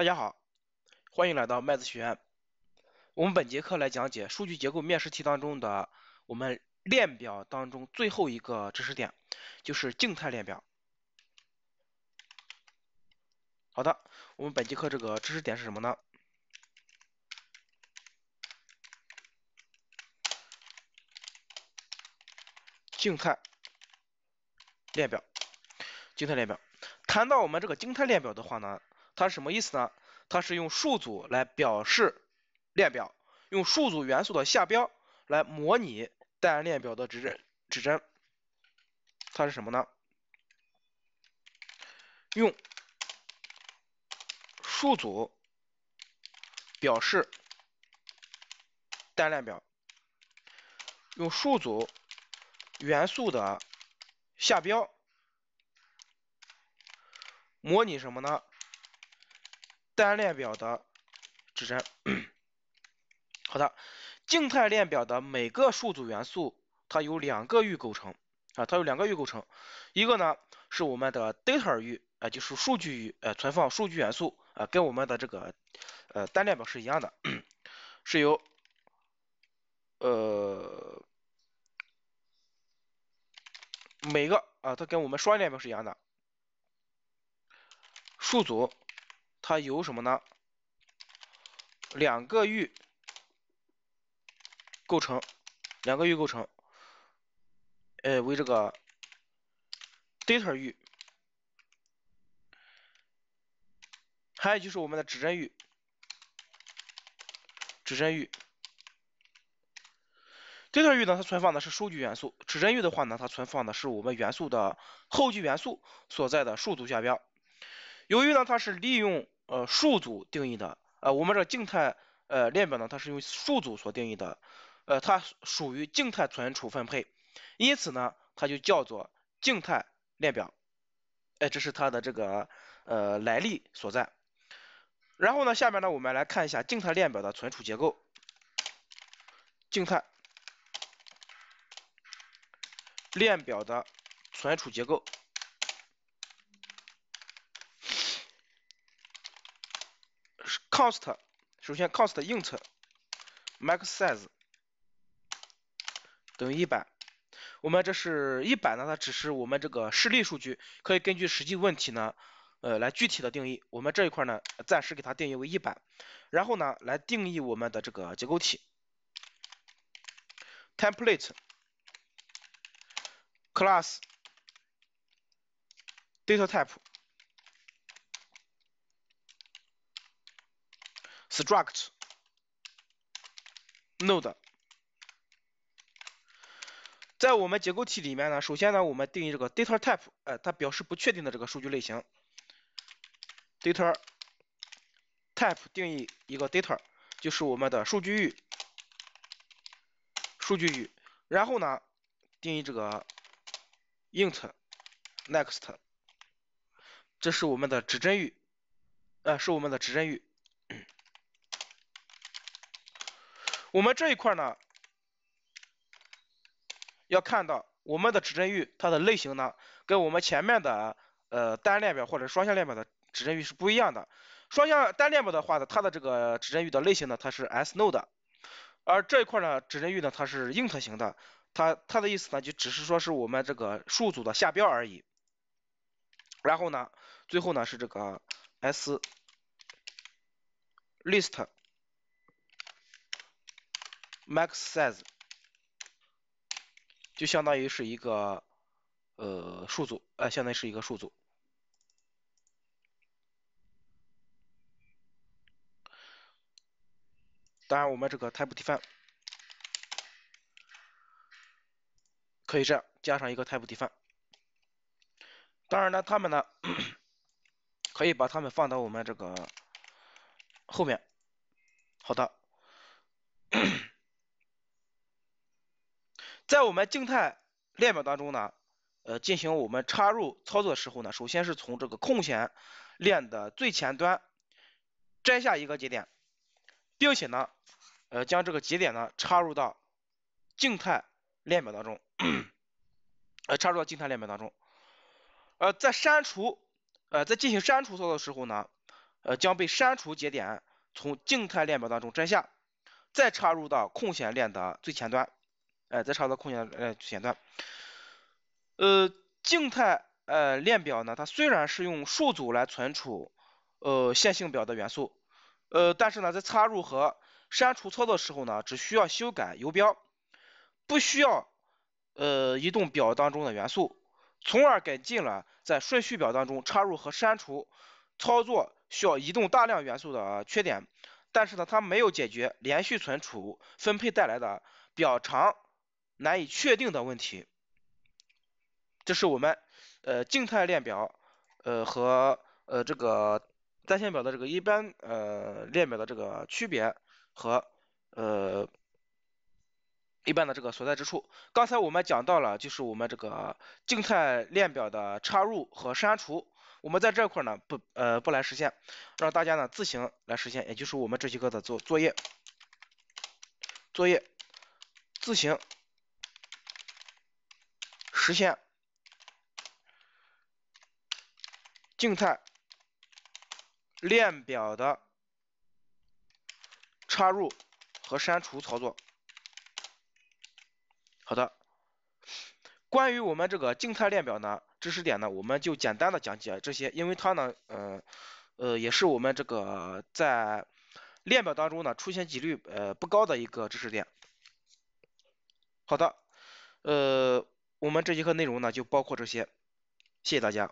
大家好，欢迎来到麦子学院。我们本节课来讲解数据结构面试题当中的我们链表当中最后一个知识点，就是静态链表。好的，我们本节课这个知识点是什么呢？静态链表。静态链表。谈到我们这个静态链表的话呢？它什么意思呢？它是用数组来表示链表，用数组元素的下标来模拟单链表的指针。指针它是什么呢？用数组表示单链表，用数组元素的下标模拟什么呢？单链表的指针。好的，静态链表的每个数组元素，它有两个预构成啊，它有两个预构成。一个呢是我们的 data 域，啊就是数据域，呃存放数据元素啊，跟我们的这个呃单链表是一样的，是由呃每个啊它跟我们双链表是一样的数组。它由什么呢？两个域构成，两个域构成，呃，为这个 data 域，还有就是我们的指针域，指针域。data 域呢，它存放的是数据元素；指针域的话呢，它存放的是我们元素的后继元素所在的数组下标。由于呢，它是利用呃，数组定义的，呃，我们这个静态呃链表呢，它是用数组所定义的，呃，它属于静态存储分配，因此呢，它就叫做静态链表，哎，这是它的这个呃来历所在。然后呢，下面呢，我们来看一下静态链表的存储结构，静态链表的存储结构。cost，首先 cost int max size 等于一百，我们这是一百呢，它只是我们这个示例数据，可以根据实际问题呢，呃，来具体的定义，我们这一块呢，暂时给它定义为一百，然后呢，来定义我们的这个结构体，template class data type。struct node，在我们结构体里面呢，首先呢，我们定义这个 data type，哎，它表示不确定的这个数据类型。data type 定义一个 data 就是我们的数据域，数据域。然后呢，定义这个 int next，这是我们的指针域，呃，是我们的指针域。我们这一块呢，要看到我们的指针域，它的类型呢，跟我们前面的呃单链表或者双向链表的指针域是不一样的。双向单链表的话呢，它的这个指针域的类型呢，它是 s_node 的，而这一块呢，指针域呢，它是 int 型的。它它的意思呢，就只是说是我们这个数组的下标而已。然后呢，最后呢是这个 s_list。max size 就相当于是一个呃数组，哎，相当于是一个数组。当然，我们这个 type def 可以这样加上一个 type def。当然呢，他们呢可以把他们放到我们这个后面。好的。在我们静态链表当中呢，呃，进行我们插入操作的时候呢，首先是从这个空闲链的最前端摘下一个节点，并且呢，呃，将这个节点呢插入到静态链表当中，呃，插入到静态链表当中。呃，在删除，呃，在进行删除操作的时候呢，呃，将被删除节点从静态链表当中摘下，再插入到空闲链的最前端。哎，在查找空间呃，剪断。呃，静态呃链表呢，它虽然是用数组来存储呃线性表的元素，呃，但是呢，在插入和删除操作时候呢，只需要修改游标，不需要呃移动表当中的元素，从而改进了在顺序表当中插入和删除操作需要移动大量元素的缺点，但是呢，它没有解决连续存储分配带来的表长。难以确定的问题，这是我们呃静态链表呃和呃这个单线表的这个一般呃链表的这个区别和呃一般的这个所在之处。刚才我们讲到了，就是我们这个静态链表的插入和删除，我们在这块呢不呃不来实现，让大家呢自行来实现，也就是我们这节课的作作业作业自行。实现静态链表的插入和删除操作。好的，关于我们这个静态链表呢，知识点呢，我们就简单的讲解这些，因为它呢，呃，呃，也是我们这个在链表当中呢出现几率呃不高的一个知识点。好的，呃。我们这节课内容呢就包括这些，谢谢大家。